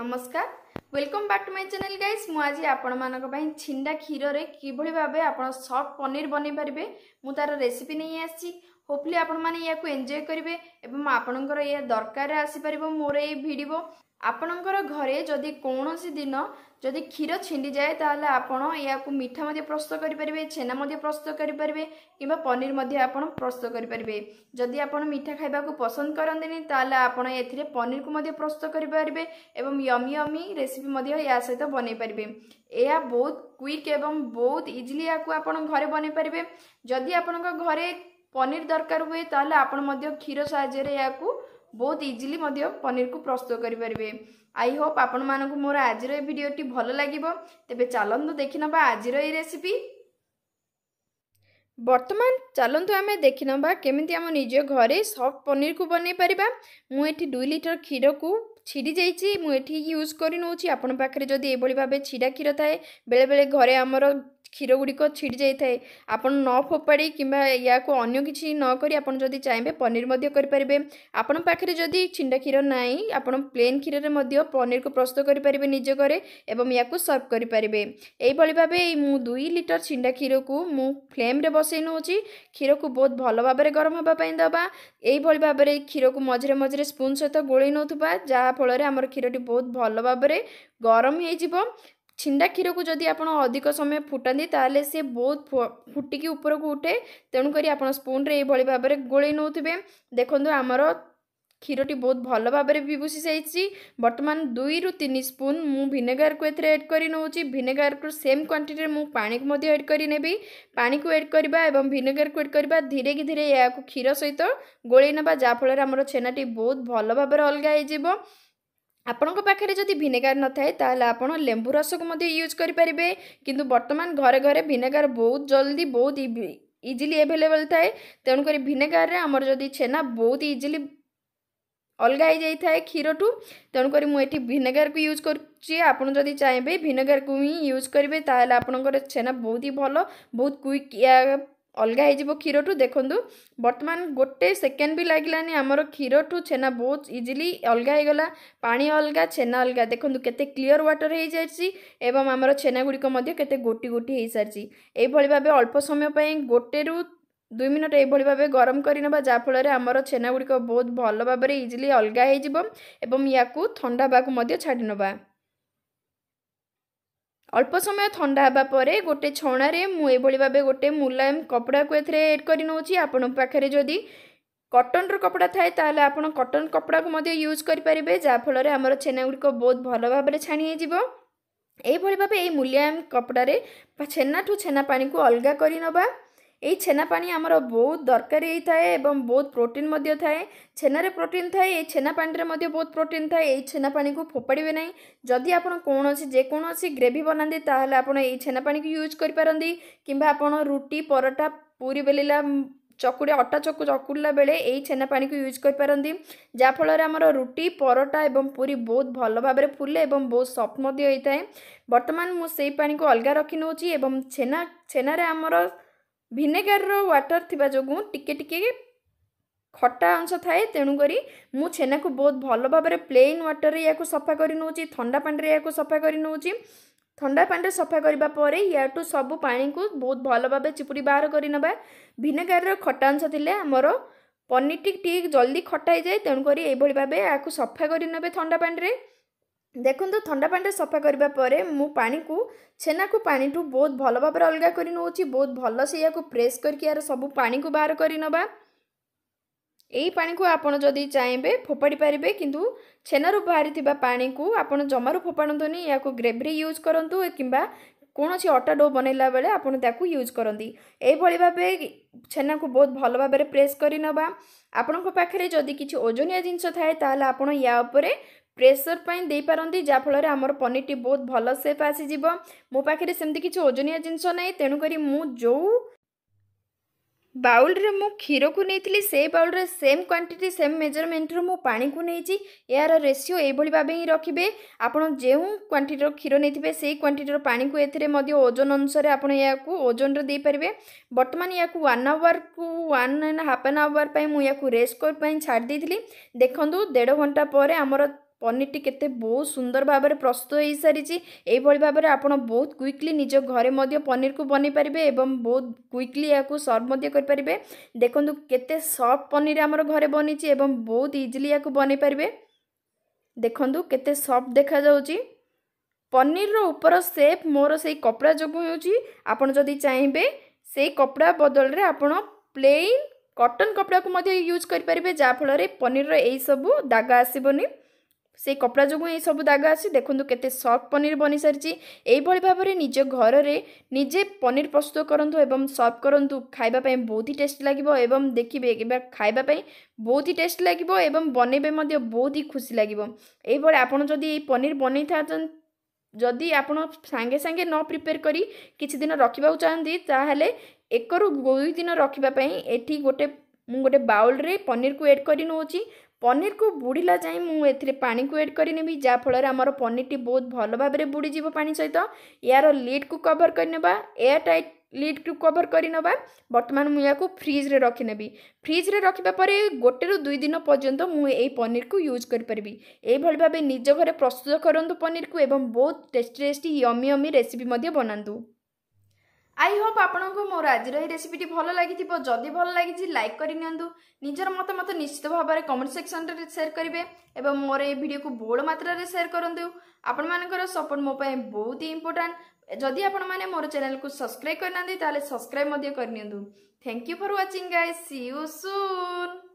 নমস্কার welcome back to my channel guys মু আজ আপনার ছিন্ডা ক্ষীরের কিভাবে ভাবে আপনার সফট পনির বনাই পারবে মু তার রেসিপি নিয়ে আসছি হোপলি আপনার ইয়াকে এনজয় করবে এবং আপনার ইয়ে দরকার আসিপার মোর এই ভিডিও ଆପଣଙ୍କର ଘରେ ଯଦି କୌଣସି ଦିନ ଯଦି କ୍ଷୀର ଛିଣ୍ଡିଯାଏ ତାହେଲେ ଆପଣ ଏହାକୁ ମିଠା ମଧ୍ୟ ପ୍ରସ୍ତୁତ କରିପାରିବେ ଛେନା ମଧ୍ୟ ପ୍ରସ୍ତୁତ କରିପାରିବେ କିମ୍ବା ପନିର ମଧ୍ୟ ଆପଣ ପ୍ରସ୍ତୁତ କରିପାରିବେ ଯଦି ଆପଣ ମିଠା ଖାଇବାକୁ ପସନ୍ଦ କରନ୍ତିନି ତାହେଲେ ଆପଣ ଏଥିରେ ପନିରକୁ ମଧ୍ୟ ପ୍ରସ୍ତୁତ କରିପାରିବେ ଏବଂ ୟମି ୟମି ରେସିପି ମଧ୍ୟ ଏହା ସହିତ ବନେଇ ପାରିବେ ଏହା ବହୁତ କ୍ୱିକ୍ ଏବଂ ବହୁତ ଇଜିଲି ଏହାକୁ ଆପଣ ଘରେ ବନେଇ ପାରିବେ ଯଦି ଆପଣଙ୍କ ଘରେ ପନିର ଦରକାର ହୁଏ ତାହେଲେ ଆପଣ ମଧ୍ୟ କ୍ଷୀର ସାହାଯ୍ୟରେ ଏହାକୁ ବହୁତ ଇଜିଲି ମଧ୍ୟ ପନିରକୁ ପ୍ରସ୍ତୁତ କରିପାରିବେ ଆଇ ହୋପ୍ ଆପଣମାନଙ୍କୁ ମୋର ଆଜିର ଏ ଭିଡ଼ିଓଟି ଭଲ ଲାଗିବ ତେବେ ଚାଲନ୍ତୁ ଦେଖିନେବା ଆଜିର ଏଇ ରେସିପି ବର୍ତ୍ତମାନ ଚାଲନ୍ତୁ ଆମେ ଦେଖିନେବା କେମିତି ଆମ ନିଜ ଘରେ ସଫ୍ଟ ପନିରକୁ ବନେଇ ପାରିବା ମୁଁ ଏଠି ଦୁଇ ଲିଟର କ୍ଷୀରକୁ ଛିଡ଼ି ଯାଇଛି ମୁଁ ଏଠି ୟୁଜ୍ କରି ନେଉଛି ଆପଣ ପାଖରେ ଯଦି ଏଭଳି ଭାବେ ଛିଡ଼ା କ୍ଷୀର ଥାଏ ବେଳେବେଳେ ଘରେ ଆମର କ୍ଷୀର ଗୁଡ଼ିକ ଛିଡ଼ି ଯାଇଥାଏ ଆପଣ ନ ଫୋପାଡ଼ି କିମ୍ବା ୟାକୁ ଅନ୍ୟ କିଛି ନ କରି ଆପଣ ଯଦି ଚାହିଁବେ ପନିର ମଧ୍ୟ କରିପାରିବେ ଆପଣଙ୍କ ପାଖରେ ଯଦି ଛିଣ୍ଡା କ୍ଷୀର ନାହିଁ ଆପଣ ପ୍ଲେନ୍ କ୍ଷୀରରେ ମଧ୍ୟ ପନିରକୁ ପ୍ରସ୍ତୁତ କରିପାରିବେ ନିଜ ଘରେ ଏବଂ ୟାକୁ ସର୍ଭ କରିପାରିବେ ଏଇଭଳି ଭାବେ ମୁଁ ଦୁଇ ଲିଟର ଛିଣ୍ଡା କ୍ଷୀରକୁ ମୁଁ ଫ୍ଲେମ୍ରେ ବସାଇ ନେଉଛି କ୍ଷୀରକୁ ବହୁତ ଭଲ ଭାବରେ ଗରମ ହେବା ପାଇଁ ଦେବା ଏଇଭଳି ଭାବରେ କ୍ଷୀରକୁ ମଝିରେ ମଝିରେ ସ୍ପୁନ୍ ସହିତ ଗୋଳେଇ ନେଉଥିବା ଯାହାଫଳରେ ଆମର କ୍ଷୀରଟି ବହୁତ ଭଲ ଭାବରେ ଗରମ ହୋଇଯିବ ଛିଣ୍ଡା କ୍ଷୀରକୁ ଯଦି ଆପଣ ଅଧିକ ସମୟ ଫୁଟାନ୍ତି ତାହେଲେ ସେ ବହୁତ ଫୁଟିକି ଉପରକୁ ଉଠେ ତେଣୁକରି ଆପଣ ସ୍ପୁନ୍ରେ ଏଇଭଳି ଭାବରେ ଗୋଳେଇ ନେଉଥିବେ ଦେଖନ୍ତୁ ଆମର କ୍ଷୀରଟି ବହୁତ ଭଲ ଭାବରେ ବିଭୁସି ଯାଇଛି ବର୍ତ୍ତମାନ ଦୁଇରୁ ତିନି ସ୍ପୁନ୍ ମୁଁ ଭିନେଗାରକୁ ଏଥିରେ ଏଡ଼୍ କରି ନେଉଛି ଭିନେଗାରକୁ ସେମ୍ କ୍ୱାଣ୍ଟିଟିରେ ମୁଁ ପାଣିକୁ ମଧ୍ୟ ଏଡ଼୍ କରି ନେବି ପାଣିକୁ ଏଡ଼୍ କରିବା ଏବଂ ଭିନେଗାରକୁ ଏଡ଼୍ କରିବା ଧୀରେ କି ଧୀରେ ଏହାକୁ କ୍ଷୀର ସହିତ ଗୋଳେଇ ନେବା ଯାହାଫଳରେ ଆମର ଛେନାଟି ବହୁତ ଭଲ ଭାବରେ ଅଲଗା ହୋଇଯିବ ଆପଣଙ୍କ ପାଖରେ ଯଦି ଭିନେଗାର ନଥାଏ ତାହେଲେ ଆପଣ ଲେମ୍ବୁ ରସକୁ ମଧ୍ୟ ୟୁଜ୍ କରିପାରିବେ କିନ୍ତୁ ବର୍ତ୍ତମାନ ଘରେ ଘରେ ଭିନେଗାର ବହୁତ ଜଲ୍ଦି ବହୁତ ଇଜିଲି ଆଭେଲେବଲ୍ ଥାଏ ତେଣୁକରି ଭିନେଗାରରେ ଆମର ଯଦି ଛେନା ବହୁତ ଇଜିଲି ଅଲଗା ହେଇଯାଇଥାଏ କ୍ଷୀରଠୁ ତେଣୁକରି ମୁଁ ଏଠି ଭିନେଗାରକୁ ୟୁଜ୍ କରୁଛି ଆପଣ ଯଦି ଚାହିଁବେ ଭିନେଗାରକୁ ହିଁ ୟୁଜ୍ କରିବେ ତାହେଲେ ଆପଣଙ୍କର ଛେନା ବହୁତ ହି ଭଲ ବହୁତ କ୍ୱିକ୍ ଅଲଗା ହେଇଯିବ କ୍ଷୀରଠୁ ଦେଖନ୍ତୁ ବର୍ତ୍ତମାନ ଗୋଟେ ସେକେଣ୍ଡ ବି ଲାଗିଲାନି ଆମର କ୍ଷୀରଠୁ ଛେନା ବହୁତ ଇଜିଲି ଅଲଗା ହେଇଗଲା ପାଣି ଅଲଗା ଛେନା ଅଲଗା ଦେଖନ୍ତୁ କେତେ କ୍ଲିଅର୍ ୱାଟର୍ ହେଇଯାଇଛି ଏବଂ ଆମର ଛେନାଗୁଡ଼ିକ ମଧ୍ୟ କେତେ ଗୋଟି ଗୋଟି ହେଇସାରିଛି ଏଇଭଳି ଭାବେ ଅଳ୍ପ ସମୟ ପାଇଁ ଗୋଟେରୁ ଦୁଇ ମିନିଟ୍ ଏଇଭଳି ଭାବେ ଗରମ କରିନେବା ଯାହାଫଳରେ ଆମର ଛେନାଗୁଡ଼ିକ ବହୁତ ଭଲ ଭାବରେ ଇଜିଲି ଅଲଗା ହେଇଯିବ ଏବଂ ୟାକୁ ଥଣ୍ଡା ହେବାକୁ ମଧ୍ୟ ଛାଡ଼ିନେବା অল্প সময় থন্ডা হওয়া পরে গোটে ছণারে মু এইভাবে ভাবে গোটে মুলায়ম কপড়া এথে এড করে নেছি আপনার পাখে যদি কটনর কপড়া থাকে তাহলে আপনার কটন কপড়া মধ্যে ইউজ করে পে যা ফলে আমার ছেনাগুড়ি বহুত ভালো ভাবে ছাড়ি হয়ে যাব এইভাবে ভাবে এই মূল্যায়ন কপড়ারে ছেনাঠু ছেনা পাণিকে অলগা করে নেবা এই ଛେନା ପାଣି ଆମର ବହୁତ ଦରକାରୀ ହେଇଥାଏ ଏବଂ ବହୁତ ପ୍ରୋଟିନ୍ ମଧ୍ୟ ଥାଏ ଛେନାରେ ପ୍ରୋଟିନ୍ ଥାଏ ଏଇ ଛେନା ପାଣିରେ ମଧ୍ୟ ବହୁତ ପ୍ରୋଟିନ୍ ଥାଏ ଏଇ ଛେନା ପାଣିକୁ ଫୋପାଡ଼ିବେ ନାହିଁ ଯଦି ଆପଣ କୌଣସି ଯେକୌଣସି ଗ୍ରେଭି ବନାନ୍ତି ତାହେଲେ ଆପଣ ଏଇ ଛେନା ପାଣିକୁ ୟୁଜ୍ କରିପାରନ୍ତି କିମ୍ବା ଆପଣ ରୁଟି ପରଟା ପୁରୀ ବେଲିଲା ଚକୁଡ଼ି ଅଟା ଚକୁ ଚକୁଡ଼ିଲା ବେଳେ ଏଇ ଛେନା ପାଣିକୁ ୟୁଜ୍ କରିପାରନ୍ତି ଯାହାଫଳରେ ଆମର ରୁଟି ପରଟା ଏବଂ ପୁରୀ ବହୁତ ଭଲ ଭାବରେ ଫୁଲେ ଏବଂ ବହୁତ ସଫ୍ଟ ମଧ୍ୟ ହୋଇଥାଏ ବର୍ତ୍ତମାନ ମୁଁ ସେଇ ପାଣିକୁ ଅଲଗା ରଖି ନେଉଛି ଏବଂ ଛେନା ଛେନାରେ ଆମର ଭିନେଗାରର ୱାଟର ଥିବା ଯୋଗୁଁ ଟିକେ ଟିକେ ଖଟା ଅଂଶ ଥାଏ ତେଣୁକରି ମୁଁ ଛେନାକୁ ବହୁତ ଭଲ ଭାବରେ ପ୍ଲେନ୍ ୱାଟରରେ ଏହାକୁ ସଫା କରିନେଉଛି ଥଣ୍ଡା ପାଣିରେ ଏହାକୁ ସଫା କରିନେଉଛି ଥଣ୍ଡା ପାଣିରେ ସଫା କରିବା ପରେ ୟାଠୁ ସବୁ ପାଣିକୁ ବହୁତ ଭଲ ଭାବେ ଚିପୁଡ଼ି ବାହାର କରିନେବା ଭିନେଗାରର ଖଟା ଅଂଶ ଥିଲେ ଆମର ପନିରଟି ଟିକେ ଜଲ୍ଦି ଖଟା ହେଇଯାଏ ତେଣୁକରି ଏଇଭଳି ଭାବେ ଏହାକୁ ସଫା କରିନେବେ ଥଣ୍ଡା ପାଣିରେ ଦେଖନ୍ତୁ ଥଣ୍ଡା ପାଣିରେ ସଫା କରିବା ପରେ ମୁଁ ପାଣିକୁ ଛେନାକୁ ପାଣିଠୁ ବହୁତ ଭଲ ଭାବରେ ଅଲଗା କରି ନେଉଛି ବହୁତ ଭଲ ସେ ଏହାକୁ ପ୍ରେସ୍ କରିକି ଏହାର ସବୁ ପାଣିକୁ ବାହାର କରିନେବା ଏହି ପାଣିକୁ ଆପଣ ଯଦି ଚାହିଁବେ ଫୋପାଡ଼ି ପାରିବେ କିନ୍ତୁ ଛେନାରୁ ବାହାରିଥିବା ପାଣିକୁ ଆପଣ ଜମାରୁ ଫୋପାଡ଼ନ୍ତୁନି ଏହାକୁ ଗ୍ରେଭିରେ ୟୁଜ୍ କରନ୍ତୁ କିମ୍ବା କୌଣସି ଅଟା ଡୋ ବନେଇଲା ବେଳେ ଆପଣ ତାକୁ ୟୁଜ୍ କରନ୍ତି ଏହିଭଳି ଭାବେ ଛେନାକୁ ବହୁତ ଭଲ ଭାବରେ ପ୍ରେସ୍ କରିନେବା ଆପଣଙ୍କ ପାଖରେ ଯଦି କିଛି ଓଜନିଆ ଜିନିଷ ଥାଏ ତାହେଲେ ଆପଣ ୟା ଉପରେ ପ୍ରେସର ପାଇଁ ଦେଇପାରନ୍ତି ଯାହାଫଳରେ ଆମର ପନିରଟି ବହୁତ ଭଲ ସେପ୍ ଆସିଯିବ ମୋ ପାଖରେ ସେମିତି କିଛି ଓଜନିଆ ଜିନିଷ ନାହିଁ ତେଣୁକରି ମୁଁ ଯେଉଁ ବାଉଲରେ ମୁଁ କ୍ଷୀରକୁ ନେଇଥିଲି ସେଇ ବାଉଲରେ ସେମ୍ କ୍ୱାଣ୍ଟିଟି ସେମ୍ ମେଜରମେଣ୍ଟର ମୁଁ ପାଣିକୁ ନେଇଛି ଏହାର ରେସିଓ ଏଇଭଳି ଭାବେ ହିଁ ରଖିବେ ଆପଣ ଯେଉଁ କ୍ୱାଣ୍ଟିଟିର କ୍ଷୀର ନେଇଥିବେ ସେଇ କ୍ୱାଣ୍ଟିଟିର ପାଣିକୁ ଏଥିରେ ମଧ୍ୟ ଓଜନ ଅନୁସାରେ ଆପଣ ଏହାକୁ ଓଜନରେ ଦେଇପାରିବେ ବର୍ତ୍ତମାନ ଏହାକୁ ୱାନ୍ ଆୱାର୍କୁ one and half an hour ପାଇଁ ମୁଁ ଏହାକୁ ରେଷ୍ଟ କରିବା ପାଇଁ ଛାଡ଼ି ଦେଇଥିଲି ଦେଖନ୍ତୁ ଦେଢ଼ ଘଣ୍ଟା ପରେ ଆମର ପନିରଟି କେତେ ବହୁତ ସୁନ୍ଦର ଭାବରେ ପ୍ରସ୍ତୁତ ହୋଇସାରିଛି ଏହିଭଳି ଭାବରେ ଆପଣ ବହୁତ କ୍ୱିକଲି ନିଜ ଘରେ ମଧ୍ୟ ପନିରକୁ ବନେଇ ପାରିବେ ଏବଂ ବହୁତ କ୍ୱିକଲି ଏହାକୁ ସର୍ଭ ମଧ୍ୟ କରିପାରିବେ ଦେଖନ୍ତୁ କେତେ ସଫ୍ଟ ପନିର ଆମର ଘରେ ବନିଛି ଏବଂ ବହୁତ ଇଜିଲି ଏହାକୁ ବନେଇ ପାରିବେ ଦେଖନ୍ତୁ କେତେ ସଫ୍ଟ ଦେଖାଯାଉଛି ପନିରର ଉପର ସେପ୍ ମୋର ସେଇ କପଡ଼ା ଯୋଗୁଁ ହେଉଛି ଆପଣ ଯଦି ଚାହିଁବେ ସେଇ କପଡ଼ା ବଦଳରେ ଆପଣ ପ୍ଲେନ୍ କଟନ୍ କପଡ଼ାକୁ ମଧ୍ୟ ୟୁଜ୍ କରିପାରିବେ ଯାହାଫଳରେ ପନିରର ଏହିସବୁ ଦାଗ ଆସିବନି সেই କପଡ଼ା ଯୋଗୁଁ ଏଇସବୁ ଦାଗ ଆସେ ଦେଖନ୍ତୁ କେତେ ସଫ୍ଟ ପନିର ବନିସାରିଛି ଏଇଭଳି ଭାବରେ ନିଜ ଘରରେ ନିଜେ ପନିର ପ୍ରସ୍ତୁତ କରନ୍ତୁ ଏବଂ ସର୍ଭ କରନ୍ତୁ ଖାଇବା ପାଇଁ ବହୁତ ହି ଟେଷ୍ଟ ଲାଗିବ ଏବଂ ଦେଖିବେ କିମ୍ବା ଖାଇବା ପାଇଁ ବହୁତ ହି ଟେଷ୍ଟ ଲାଗିବ ଏବଂ ବନେଇବେ ମଧ୍ୟ ବହୁତ ହି ଖୁସି ଲାଗିବ ଏଇଭଳି ଆପଣ ଯଦି ଏଇ ପନିର ବନେଇଥାନ୍ତି ଯଦି ଆପଣ ସାଙ୍ଗେ ସାଙ୍ଗେ ନ ପ୍ରିପେୟାର କରି କିଛି ଦିନ ରଖିବାକୁ ଚାହାନ୍ତି ତାହେଲେ ଏକରୁ ଦୁଇ ଦିନ ରଖିବା ପାଇଁ ଏଠି ଗୋଟେ ମୁଁ ଗୋଟେ ବାଉଲ୍ରେ ପନିରକୁ ଏଡ଼୍ କରି ନେଉଛି ପନିରକୁ ବୁଡ଼ିଲା ଯାଏଁ ମୁଁ ଏଥିରେ ପାଣିକୁ ଏଡ଼୍ କରିନେବି ଯାହାଫଳରେ ଆମର ପନିରଟି ବହୁତ ଭଲ ଭାବରେ ବୁଡ଼ିଯିବ ପାଣି ସହିତ ଏହାର ଲିଡ଼୍କୁ କଭର୍ କରିନେବା ଏୟାର ଟାଇଟ୍ লিড্টু কভর করে নেবা বর্তমান মু ইয়াকু ফ্রিজরে রখি নেবি ফ্রিজরে রাখবা পরে গোটে রু দুই দিন পর্যন্ত মু এই পনিরকু ইউজ করে পারিবি এইভাবে ভাবে নিজ ঘরে প্রস্তুত করন্তু পনিরকু এবং বহুত tasty tasty yummy yummy recipe মধ্যে বনান্তু আই হোপ আপনার মোর আজির এই রেসিপিটি ভাল লাগি যদি ভাল লাগিছে লাইক করে নিউ নিজের মতামত নিশ্চিত ভাবে কমেন্ট সেকশনরে সেয়ার করবে এবং মোর এই ভিডিওকে বহু মাত্রার সেয়ার করতু আপনার সপোর্ট মো বহুত ইম্পর্টাট যদি আপনার মোর চ্যানেলকে সবসক্রাইব করে না তাহলে সবসক্রাইব করে নিউ thank you for watching guys see you soon